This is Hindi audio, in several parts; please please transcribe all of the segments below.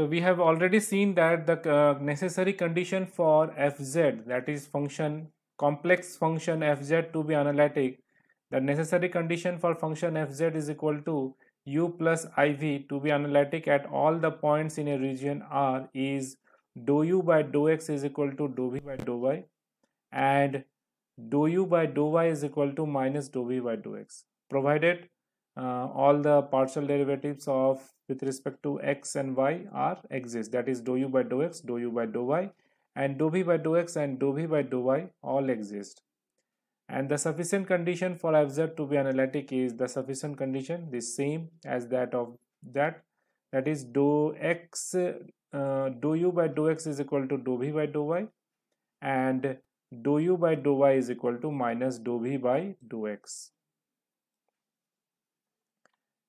So we have already seen that the uh, necessary condition for fz that is function complex function fz to be analytic the necessary condition for function fz is equal to u plus iv to be analytic at all the points in a region R is dou u by dou x is equal to dou v by dou y and dou u by dou y is equal to minus dou v by dou x provided uh, all the partial derivatives of with respect to x and y are exist that is dou u by dou x dou u by dou y and dou v by dou x and dou v by dou y all exist and the sufficient condition for f to be analytic is the sufficient condition the same as that of that that is dou x uh, dou u by dou x is equal to dou v by dou y and dou u by dou y is equal to minus dou v by dou x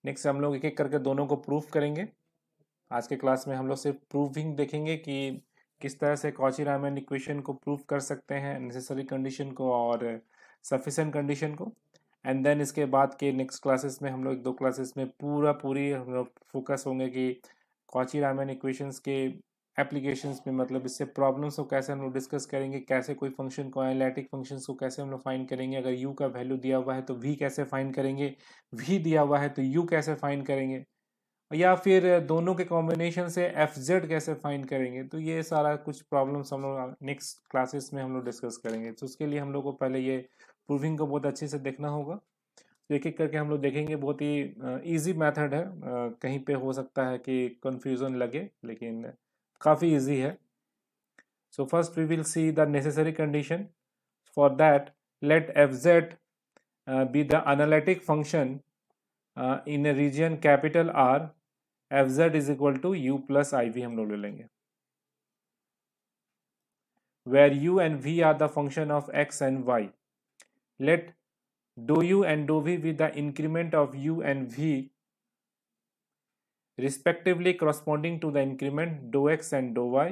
next हम लोग एक एक करके दोनों को प्रूफ करेंगे आज के क्लास में हम लोग सिर्फ प्रूविंग देखेंगे कि किस तरह से कॉची रामन इक्वेशन को प्रूफ कर सकते हैं नेसेसरी कंडीशन को और सफिशेंट कंडीशन को एंड देन इसके बाद के नेक्स्ट क्लासेस में हम लोग एक दो क्लासेस में पूरा पूरी हम लोग फोकस होंगे कि कॉची रामन इक्वेशंस के एप्लीकेशंस में मतलब इससे प्रॉब्लम्स को कैसे हम लोग डिस्कस करेंगे कैसे कोई फंक्शन को एनालिटिक फंक्शंस को कैसे हम लोग फाइंड करेंगे अगर यू का वैल्यू दिया हुआ है तो वी कैसे फाइंड करेंगे वी दिया हुआ है तो यू कैसे फाइंड करेंगे या फिर दोनों के कॉम्बिनेशन से एफ जेड कैसे फाइंड करेंगे तो ये सारा कुछ प्रॉब्लम्स हम लोग नेक्स्ट क्लासेस में हम लोग डिस्कस करेंगे तो उसके लिए हम लोग को पहले ये प्रूविंग को बहुत अच्छे से देखना होगा एक एक करके हम लोग देखेंगे बहुत ही ईजी मेथड है कहीं पे हो सकता है कि कन्फ्यूज़न लगे लेकिन काफ़ी ईजी है so first we will see the necessary condition for that let f z be the analytic function in a region capital R f z is equal to u plus i v हम लोग ले लेंगे where u and v are the function of x and y let do u and dough v with the increment of u and v respectively corresponding to the increment dou x and dou y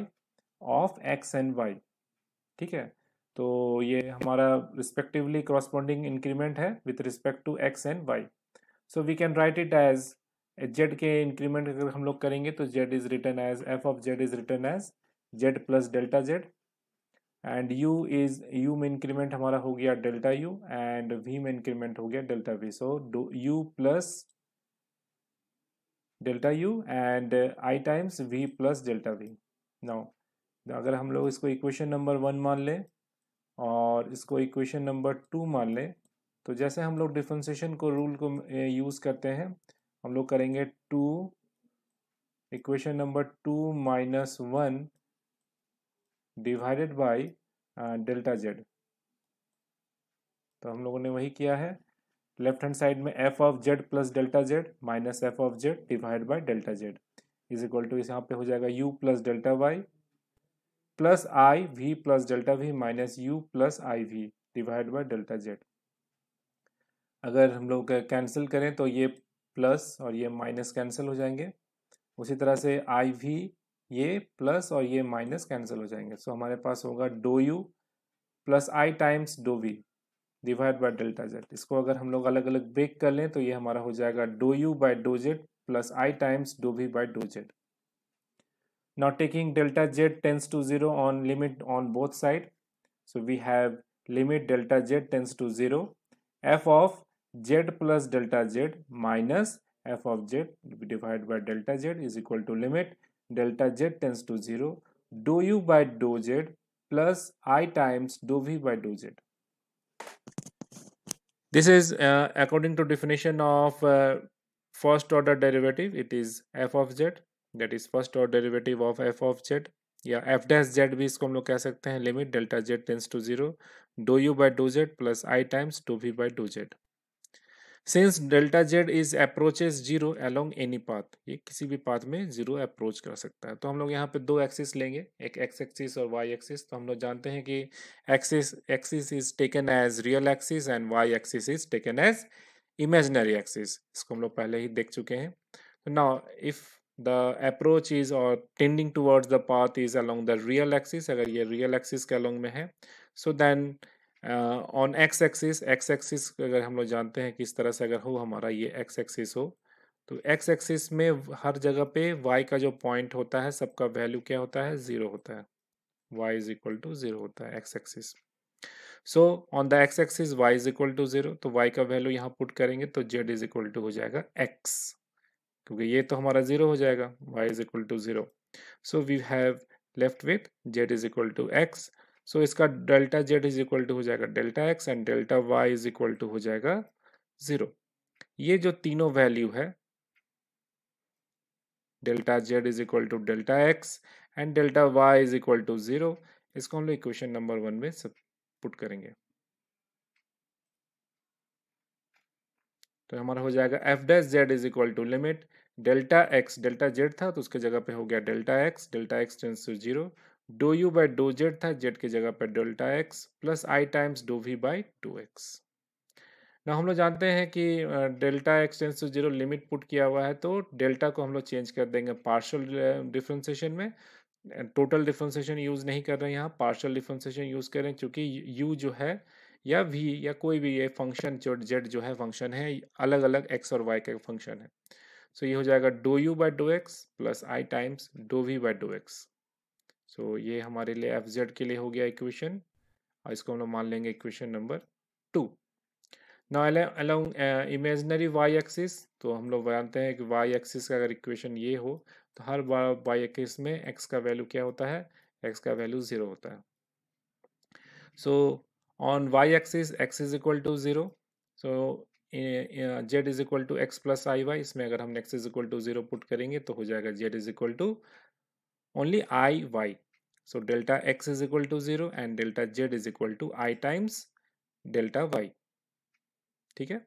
of x and y ठीक है तो ये हमारा रिस्पेक्टिवली corresponding increment है with respect to x and y so we can write it as z के increment अगर हम लोग करेंगे तो z is written as f of z is written as z plus delta z and u is u में इंक्रीमेंट हमारा हो गया डेल्टा u एंड v में इंक्रीमेंट हो गया delta v so u plus delta u and i times v plus delta v now अगर हम लोग इसको इक्वेशन नंबर वन मान लें और इसको इक्वेशन नंबर टू मान लें तो जैसे हम लोग डिफ्रेंसीशन को रूल को यूज़ करते हैं हम लोग करेंगे two equation number two minus one divided by delta z तो हम लोगों ने वही किया है लेफ्ट हैंड साइड में f of z plus delta z minus f of z divide by delta z is equal to यहाँ पे हो जाएगा u plus delta y plus i v plus delta v minus u plus i v divide by delta z अगर हम लोग कैंसिल करें तो ये प्लस और ये माइनस कैंसिल हो जाएंगे उसी तरह से आई वी ये प्लस और ये माइनस कैंसिल हो जाएंगे सो so, हमारे पास होगा do u plus i times dough v divide by delta z इसको अगर हम लोग अलग अलग ब्रेक कर लें तो ये हमारा हो जाएगा dough u by do z plus i times dough v by do z not taking delta z tends to zero on limit on both side so we have limit delta z tends to zero f of z plus delta z minus f of z divide by delta z is equal to limit delta z tends to zero do u by do z plus i times dough v by do z this is uh, according to definition of uh, first order derivative it is f of z that is first order derivative of f of z yeah f dash z bhi isko hum log keh sakte limit delta z tends to 0 Do u by do z plus i times do v by do z since delta z is approaches zero along any path ये किसी भी पाथ में जीरो अप्रोच कर सकता है तो हम लोग यहाँ पे दो एक्सिस लेंगे एक एक्स एक्सिस और वाई एक्सिस तो हम लोग जानते हैं कि axis axis is taken as real axis and y axis is taken as imaginary axis इसको हम लोग पहले ही देख चुके हैं तो इफ द अप्रोच इज और tending towards the path is along the real axis अगर ये रियल एक्सिस के अलोंग में है so so then on x axis x axis अगर हम लोग जानते हैं किस तरह से अगर हो हमारा ये एक्स एक्सिस हो तो एक्स एक्सिस में हर जगह पे वाई का जो पॉइंट होता है सबका वैल्यू क्या होता है ज़ीरो होता है y is equal to zero होता है x axis so on the x axis y is equal to zero तो वाई का वैल्यू यहाँ पुट करेंगे तो जेड इज इक्वल टू हो जाएगा एक्स क्योंकि ये तो हमारा ज़ीरो हो जाएगा y is equal to zero so we have left with z is equal to x so so, इसका delta z is equal to हो जाएगा delta x and delta y is equal to हो जाएगा ज़ीरो ये जो तीनों वैल्यू है delta z is equal to delta x and delta y is equal to zero इसको हम लोग इक्वेशन नंबर वन में सब पुट करेंगे तो हमारा हो जाएगा f dash z is equal to limit delta x delta z था तो उसके जगह पे हो गया delta x delta x tends to zero do u by do z था जेड की जगह पर delta x plus i times dough v by do x ना हम लोग जानते हैं कि delta x tends to zero limit put किया हुआ है तो डेल्टा को हम लोग चेंज कर देंगे पार्शल डिफ्रेंसिएशन में टोटल डिफ्रेंसिएशन यूज़ नहीं कर रहे हैं यहाँ पार्शल डिफ्रेंसिएशन यूज़ कर रहे हैं यू जो है या वी या कोई भी ये फंक्शन जो जेड जो है फंक्शन है अलग अलग एक्स और वाई का फंक्शन है सो so ये हो जाएगा dough u by dough x plus i times dough v by dough x so so, ये हमारे लिए एफ जेड के लिए हो गया इक्वेशन और इसको हम लोग मान लेंगे इक्वेशन नंबर टू ना अलॉन्ग इमेजनरी वाई एक्सिस तो हम लोग जानते हैं कि वाई एक्सिस का अगर इक्वेशन ये हो तो हर बार वाई एक्सिस में एक्स का वैल्यू क्या होता है एक्स का वैल्यू ज़ीरो होता है so on y axis x is equal to zero so z is equal to x plus i y इसमें अगर हम x is equal to zero put करेंगे तो हो जाएगा z is equal to only i y so delta x is equal to 0 and delta z is equal to i times delta y ठीक है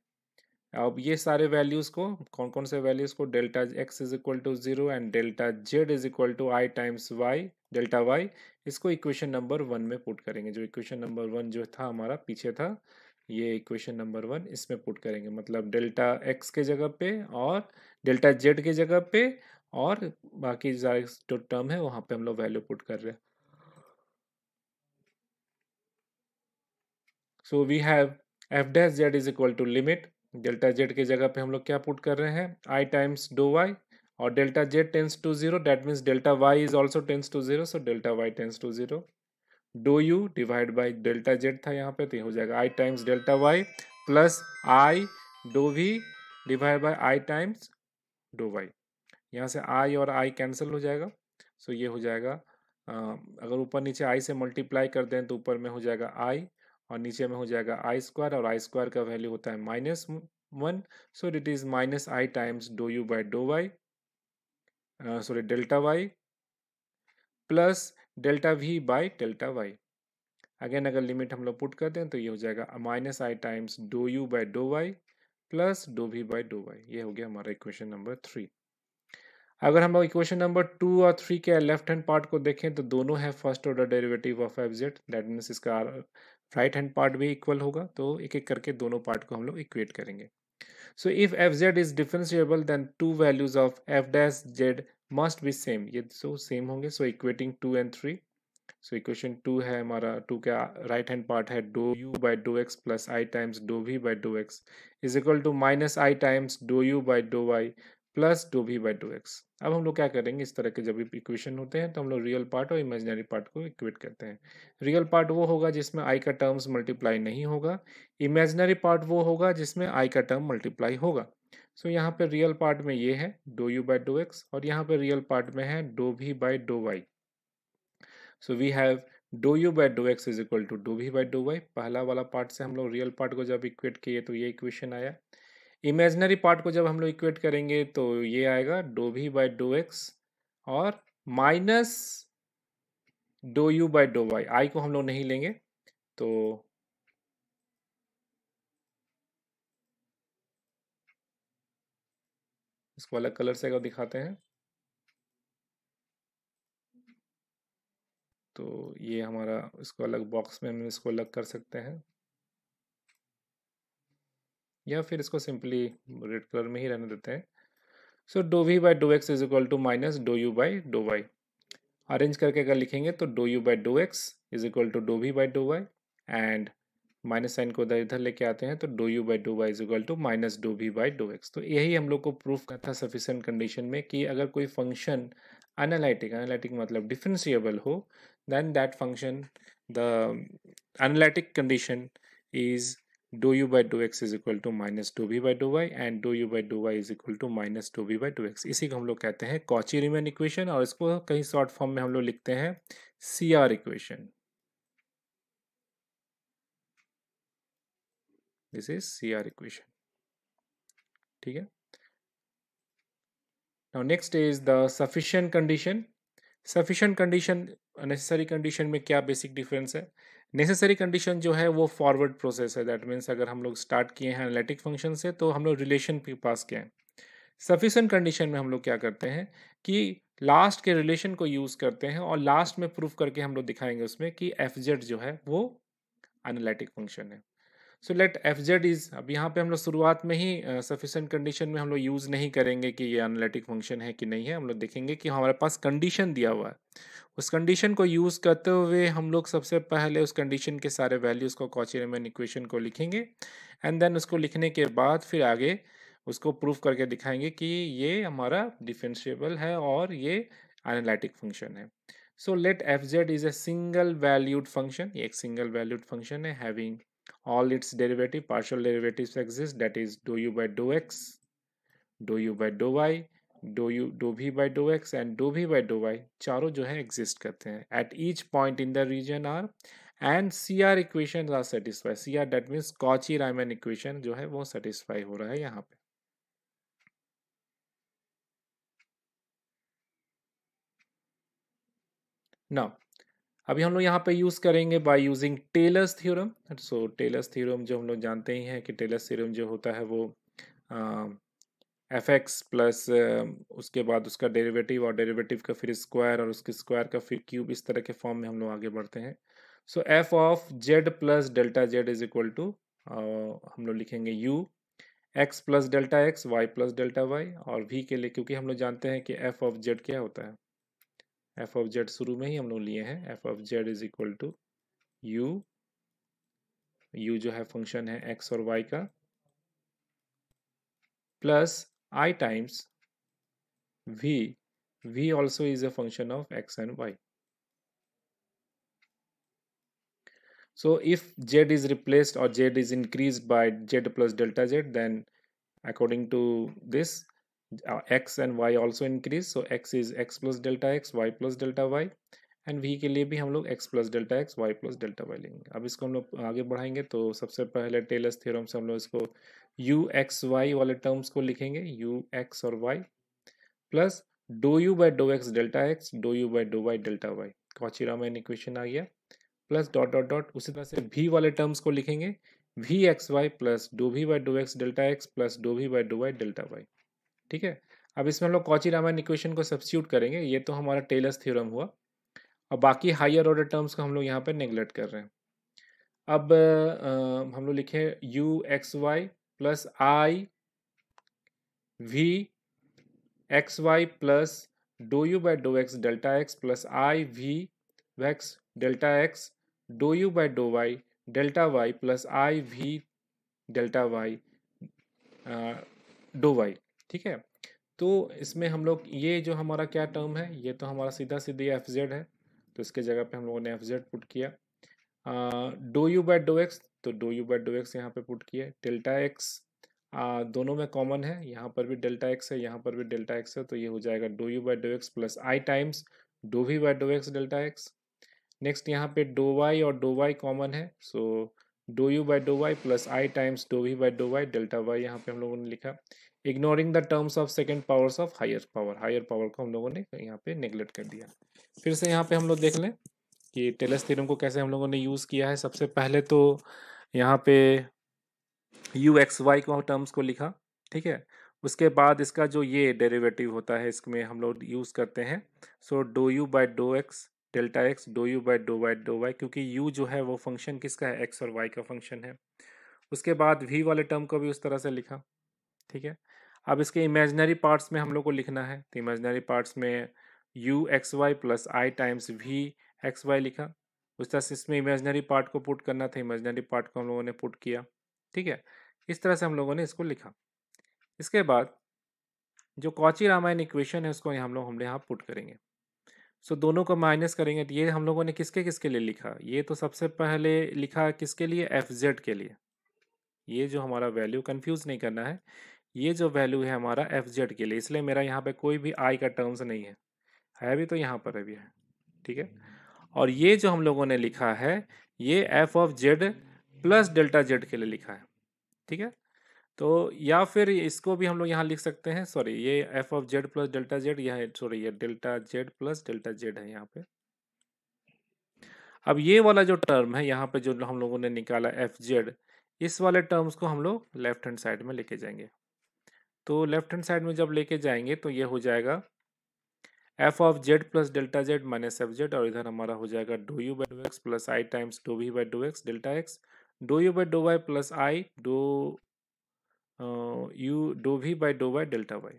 अब ये सारे वैल्यूज को कौन कौन से वैल्यूज को delta x is equal to zero and delta z is equal to i times y delta y इसको इक्वेशन नंबर वन में पुट करेंगे जो इक्वेशन नंबर वन जो था हमारा पीछे था ये इक्वेशन नंबर वन इसमें पुट करेंगे मतलब डेल्टा एक्स के जगह पे और डेल्टा जेड के जगह पे और बाकी सारे जो टर्म है वहाँ पे हम लोग वैल्यू पुट कर रहे हैं so we have f dash z is equal to limit delta z की जगह पे हम लोग क्या पुट कर रहे हैं आई टाइम्स डो वाई और delta z tends to zero that means delta y is also tends to zero so delta y tends to zero do u divide by delta z था यहाँ पे तो हो जाएगा i times delta y plus i dough v divide by i times do y यहाँ से आई और आई कैंसिल हो जाएगा सो ये हो जाएगा अगर ऊपर नीचे आई से मल्टीप्लाई कर दें तो ऊपर में हो जाएगा आई और नीचे में हो जाएगा आई स्क्वायर और आई स्क्वायर का वैल्यू होता है minus one so it is minus i times do u by dough y sorry delta y plus delta v by delta y again अगर लिमिट हम लोग पुट कर दें तो ये हो जाएगा minus i times do u by dough y plus do v by dough y ये हो गया हमारा इक्वेशन नंबर थ्री अगर हम लोग इक्वेशन नंबर टू और थ्री के लेफ्ट हैंड पार्ट को देखें तो दोनों है first order derivative of f z that means इसका राइट हैंड पार्ट भी इक्वल होगा तो एक एक करके दोनों पार्ट को हम लोग इक्वेट करेंगे so if f z is differentiable then two values of f dash z must be same ये सो सेम होंगे so equating two and three so equation two है हमारा टू का राइट हैंड पार्ट है dough u by dough x plus i times dough v by dough x is equal to minus i times do u by dough y plus do v by do x अब हम लोग क्या करेंगे इस तरह के जब भी इक्वेशन होते हैं तो हम लोग रियल पार्ट और इमेजनरी पार्ट को इक्वेट करते हैं रियल पार्ट वो होगा जिसमें आई का टर्म्स मल्टीप्लाई नहीं होगा इमेजनरी पार्ट वो होगा जिसमें आई का टर्म मल्टीप्लाई होगा सो so, यहाँ पे रियल पार्ट में ये है dough u by dough x और यहाँ पे रियल पार्ट में है dough v by dough y so we have do u by dough x is equal to dough v by dough y पहला वाला पार्ट से हम लोग रियल पार्ट को जब इक्वेट किए तो ये इक्वेशन आया इमेजनरी पार्ट को जब हम लोग इक्वेट करेंगे तो ये आएगा do v by dough x और minus do u by do y i को हम लोग नहीं लेंगे तो इसको अलग कलर से अगर दिखाते हैं तो ये हमारा इसको अलग बॉक्स में हम इसको अलग कर सकते हैं या फिर इसको सिंपली रेड कलर में ही रहने देते हैं so do v by dough x is equal to minus do u by dough y arrange करके अगर लिखेंगे तो dough u by dough x is equal to dough v by dough y and minus sign को इधर लेके आते हैं तो dough u by dough y is equal to minus dough v by dough x तो यही हम लोग को प्रूफ करना था सफिशेंट कंडीशन में कि अगर कोई फंक्शन एनालिटिक एनालिटिक मतलब डिफ्रेंशिएबल हो then that function the analytic condition is do u by do x is equal to minus do v by do y and do u by do y is equal to minus do v by do x इसी को हम लोग कहते हैं कॉची रिमेन इक्वेशन और इसको कहीं शॉर्ट फॉर्म में हम लोग लिखते हैं C R equation this is C R equation ठीक है now next is the sufficient condition sufficient condition necessary condition में क्या बेसिक डिफरेंस है नेसेसरी कंडीशन जो है वो फॉरवर्ड प्रोसेस है दैट मीन्स अगर हम लोग स्टार्ट किए हैं एनालिटिक फंक्शन से तो हम लोग रिलेशन के पास किए हैं सफिशेंट कंडीशन में हम लोग क्या करते हैं कि लास्ट के रिलेशन को यूज़ करते हैं और लास्ट में प्रूफ करके हम लोग दिखाएंगे उसमें कि एफ जो है वो एनालिटिक फंक्शन है so let f z is अब यहाँ पे हम लोग शुरुआत में ही सफिशेंट uh, कंडीशन में हम लोग यूज़ नहीं करेंगे कि ये एनालिटिक फंक्शन है कि नहीं है हम लोग देखेंगे कि हमारे पास कंडीशन दिया हुआ है उस कंडीशन को यूज़ करते हुए हम लोग सबसे पहले उस कंडीशन के सारे वैल्यूज़ को कॉची रेमन इक्वेशन को लिखेंगे एंड देन उसको लिखने के बाद फिर आगे उसको प्रूफ करके दिखाएंगे कि ये हमारा डिफेंशियबल है और ये एनालिटिक फंक्शन है so let f z is a single valued function ये एक सिंगल वैल्यूड फंक्शन है having all its derivative partial derivatives exist that is do u by do x do u by do y do u do v by do x and do v by do y charo jo hai exist karte hain at each point in the region r and cr equations are satisfied cr that means cauchy riemann equation jo hai wo satisfy ho raha hai yahan pe now अभी हम लोग यहाँ पे यूज़ करेंगे by using Taylor's theorem so Taylor's theorem जो हम लोग जानते ही हैं कि टेलर्स थ्योरम जो होता है वो एफ एक्स प्लस उसके बाद उसका डेरिवेटिव और डेरिवेटिव का फिर स्क्वायर और उसके स्क्वायर का फिर क्यूब इस तरह के फॉर्म में हम लोग आगे बढ़ते हैं so f of z plus delta z is equal to हम लोग लिखेंगे u x plus delta x y plus delta y और वी के लिए क्योंकि हम लोग जानते हैं कि एफ ऑफ जेड क्या होता है एफ ऑफ जेड शुरू में ही हम लोग लिए हैं f of z is equal to u u जो है फंक्शन है एक्स और वाई का plus i times v v also is a function of x and y so if z is replaced और z is increase by z plus delta z then according to this uh, x and y also increase so x is x plus delta x y plus delta y and v के लिए भी हम लोग x plus delta x y plus delta y लेंगे अब इसको हम लोग आगे बढ़ाएंगे तो सबसे पहले टेलर्स थ्योरम से हम लोग इसको यू एक्स वाई वाले टर्म्स को लिखेंगे यू एक्स और y plus dough u by dough x delta x dough u by dough y delta y Cauchy Riemann equation आ गया प्लस डॉट डॉट डॉट उसी तरह से भी वाले टर्म्स को लिखेंगे v x y plus do v by dough x delta x plus do v by dough y delta y ठीक है अब इसमें हम लोग कॉची रामायण इक्वेशन को सब्सिट्यूट करेंगे ये तो हमारा टेलर्स थ्योरम हुआ और बाकी हायर ऑर्डर टर्म्स को हम लोग यहाँ पर नेग्लेक्ट कर रहे हैं अब आ, हम लोग लिखे u x y plus i v x y plus dough u by dough x delta x plus i v x delta x dough u by dough y delta y plus i v delta y doh y ठीक है तो इसमें हम लोग ये जो हमारा क्या टर्म है ये तो हमारा सीधा सीधे एफ जेड है तो इसके जगह पे हम लोगों ने एफ जेड पुट किया doh u by dough x तो dough u by dough x यहाँ पे पुट किया डेल्टा एक्स दोनों में कॉमन है यहाँ पर भी डेल्टा एक्स है यहाँ पर भी डेल्टा एक्स है तो ये हो जाएगा dough u by dough x plus i times dough v by dough x delta x next यहाँ पे डो वाई और डो वाई कॉमन है so doh u by dough y plus i times dough v by dough y delta y यहाँ पे हम लोगों ने लिखा ignoring the terms of second powers of higher power higher power को हम लोगों ने यहाँ पे नेग्लेक्ट कर दिया फिर से यहाँ पे हम लोग देख लें कि टेलस थीरम को कैसे हम लोगों ने यूज़ किया है सबसे पहले तो यहाँ पे यू एक्स वाई को टर्म्स को लिखा ठीक है उसके बाद इसका जो ये डेरिवेटिव होता है इसमें हम लोग यूज़ करते हैं so doh u by dough x delta x dough u by dough y doh y क्योंकि यू जो है वो फंक्शन किसका है एक्स और वाई का फंक्शन है उसके बाद वी वाले टर्म को भी उस तरह से लिखा ठीक है अब इसके इमेजनरी पार्ट्स में हम लोग को लिखना है तो इमेजनरी पार्ट्स में u x y plus i times v x y लिखा उस तरह से इसमें इमेजनरी पार्ट को पुट करना था इमेजनरी पार्ट को हम लोगों ने पुट किया ठीक है इस तरह से हम लोगों ने इसको लिखा इसके बाद जो कॉची रामायण इक्वेशन है उसको हम लोग हम यहाँ पुट करेंगे सो दोनों को माइनस करेंगे तो ये हम लोगों ने किसके किसके लिए लिखा ये तो सबसे पहले लिखा किसके लिए एफ जेड के लिए ये जो हमारा वैल्यू कंफ्यूज नहीं करना है ये जो वैल्यू है हमारा एफ जेड के लिए इसलिए मेरा यहाँ पे कोई भी आई का टर्म्स नहीं है है भी तो यहाँ पर अभी है ठीक है और ये जो हम लोगों ने लिखा है ये f of z plus delta z के लिए लिखा है ठीक है तो या फिर इसको भी हम लोग यहाँ लिख सकते हैं सॉरी ये f of z plus delta z यह सॉरी ये delta z plus delta z है यहाँ पे अब ये वाला जो टर्म है यहाँ पे जो हम लोगों ने निकाला एफ जेड इस वाले टर्म्स को हम लोग लेफ्ट हैंड साइड में लेके जाएंगे तो लेफ्ट हैंड साइड में जब लेके जाएंगे तो ये हो जाएगा f of z plus delta z minus f z और इधर हमारा हो जाएगा dough u by doh x plus i times dough v by doh x delta x dough u by dough y plus i doh u doh v by dough y delta y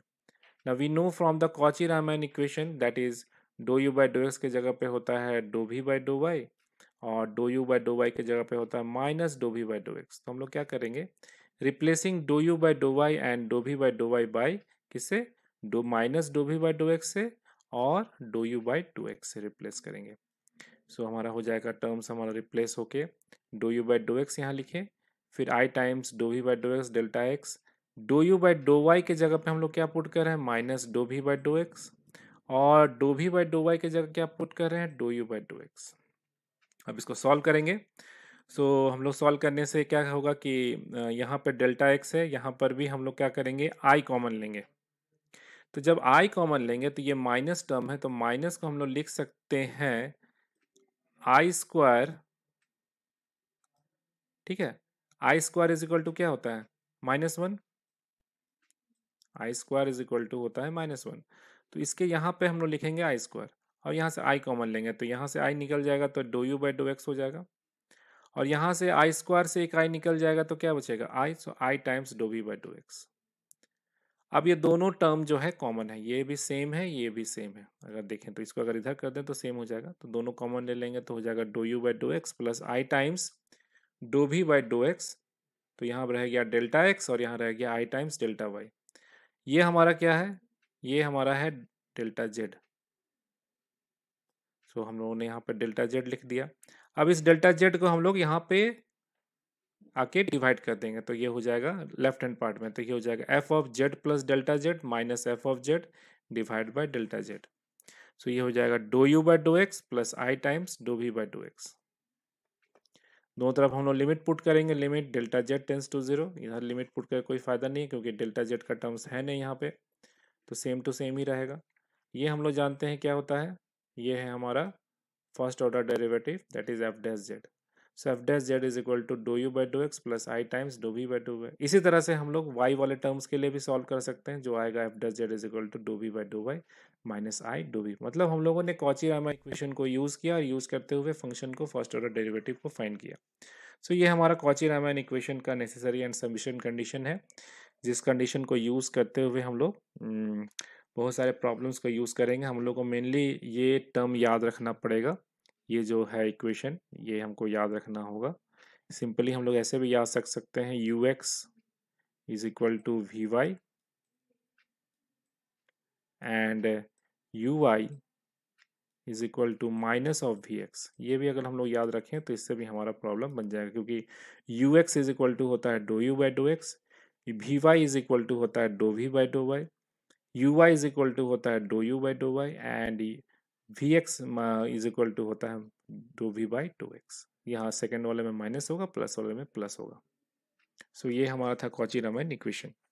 ना we know from the Cauchy Riemann equation that is doh u by dough x के जगह पे होता है dough v by dough y और doh u by dough y के जगह पे होता है minus dough v by dough x तो हम लोग क्या करेंगे replacing doh u by dough y and dough v by dough y by किसे doh minus dough v by dough x से और doh u by dough x से रिप्लेस करेंगे सो so, हमारा हो जाएगा टर्म्स हमारा रिप्लेस होके doh u by dough x यहाँ लिखे फिर i times dough v by dough x delta x dough u by dough y के जगह पे हम लोग क्या पुट कर रहे हैं minus dough v by dough x और doh v by dough y के जगह क्या पुट कर रहे हैं doh u by dough x अब इसको सॉल्व करेंगे सो हम लोग सॉल्व करने से क्या होगा कि यहाँ पर डेल्टा एक्स है यहाँ पर भी हम लोग क्या करेंगे आई कॉमन लेंगे तो जब आई कॉमन लेंगे तो ये माइनस टर्म है तो माइनस को हम लोग लिख सकते हैं आई स्क्वायर ठीक है i square is equal to क्या होता है minus one i square is equal to होता है माइनस वन तो इसके यहाँ पे हम लोग लिखेंगे आई स्क्वायर और यहाँ से आई कॉमन लेंगे तो यहाँ से आई निकल जाएगा तो dough u by dough x हो जाएगा और यहाँ से आई स्क्वायर से एक आई निकल जाएगा तो क्या बचेगा i so i times dough v by doh x अब ये दोनों टर्म जो है कॉमन है ये भी सेम है ये भी सेम है अगर देखें तो इसको अगर इधर कर दें तो सेम हो जाएगा तो दोनों कॉमन ले लेंगे तो हो जाएगा dough u by dough x plus i times dough v by dough x तो यहाँ रह गया डेल्टा एक्स और यहाँ रह गया आई टाइम्स डेल्टा वाई ये हमारा क्या है ये हमारा है डेल्टा जेड सो हम लोगों ने यहाँ पर डेल्टा जेड लिख दिया अब इस डेल्टा जेड को हम लोग यहाँ पे आके डिवाइड कर देंगे तो ये हो जाएगा लेफ्ट हैंड पार्ट में तो ये हो जाएगा f of z plus delta z minus f of z divide by delta z so ये हो जाएगा dough u by doh x plus i times dough v by doh x दोनों तरफ हम लोग लिमिट पुट करेंगे limit delta z tends to zero इधर लिमिट पुट कर कोई फ़ायदा नहीं है क्योंकि डेल्टा जेड का टर्म्स है नहीं यहाँ पे तो सेम टू सेम ही रहेगा ये हम लोग जानते हैं क्या होता है ये है हमारा first order derivative that is f dash z so f dash z is equal to doh u by dough x plus i times dough v by dough y इसी तरह से हम लोग वाई वाले टर्म्स के लिए भी सॉल्व कर सकते हैं जो आएगा f dash z is equal to dough v by dough y minus i dough v मतलब हम लोगों ने कॉची रामा इक्वेशन को यूज़ किया और यूज़ करते हुए फंक्शन को फर्स्ट ऑर्डर डेरिवेटिव को फाइंड किया सो so, ये हमारा कॉची रामायण इक्वेशन का नेसेसरी एंड सबमिशन कंडीशन है जिस कंडीशन को यूज़ करते हुए हम लोग हम्म, बहुत सारे प्रॉब्लम्स का यूज़ करेंगे हम लोग को मेनली ये टर्म याद रखना पड़ेगा ये जो है इक्वेशन ये हमको याद रखना होगा सिंपली हम लोग ऐसे भी याद रख सकते हैं u x is equal to v y and u y is equal to minus of v x ये भी अगर हम लोग याद रखें तो इससे भी हमारा प्रॉब्लम बन जाएगा क्योंकि u x is equal to होता है dough u by dough x v y is equal to होता है dough v by dough y u y is equal to होता है dough u by dough y and v x is equal to होता है dough v by dough x यहाँ सेकेंड वाले में माइनस होगा प्लस वाले में प्लस होगा सो so, ये हमारा था कॉची रामायण इक्वेशन